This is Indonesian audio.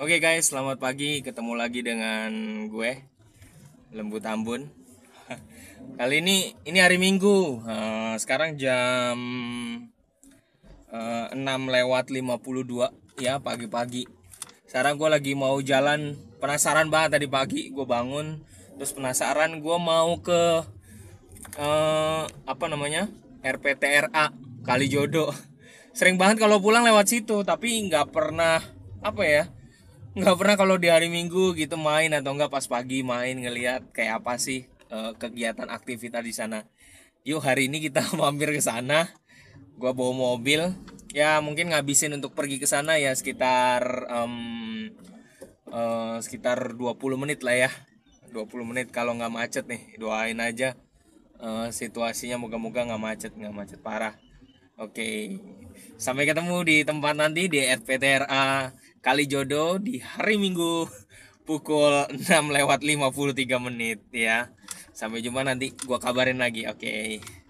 Oke okay guys, selamat pagi. Ketemu lagi dengan gue Lembu Tambun. Kali ini ini hari Minggu. Uh, sekarang jam uh, eh, 6 lewat 52 ya pagi-pagi. Sekarang gue lagi mau jalan. Penasaran banget tadi pagi gue bangun terus penasaran gue mau ke uh, apa namanya? RPTRA Kali Jodoh. Sering banget kalau pulang lewat situ tapi nggak pernah apa ya? nggak pernah kalau di hari minggu gitu main atau enggak pas pagi main ngelihat kayak apa sih uh, kegiatan aktivitas di sana yuk hari ini kita mampir ke sana gua bawa mobil ya mungkin ngabisin untuk pergi ke sana ya sekitar um, uh, sekitar 20 menit lah ya 20 menit kalau nggak macet nih doain aja uh, situasinya moga-moga nggak macet nggak macet parah oke okay. sampai ketemu di tempat nanti di RPTRA Kali jodoh di hari Minggu pukul 6 lewat 53 menit ya. Sampai jumpa nanti gua kabarin lagi. Oke. Okay.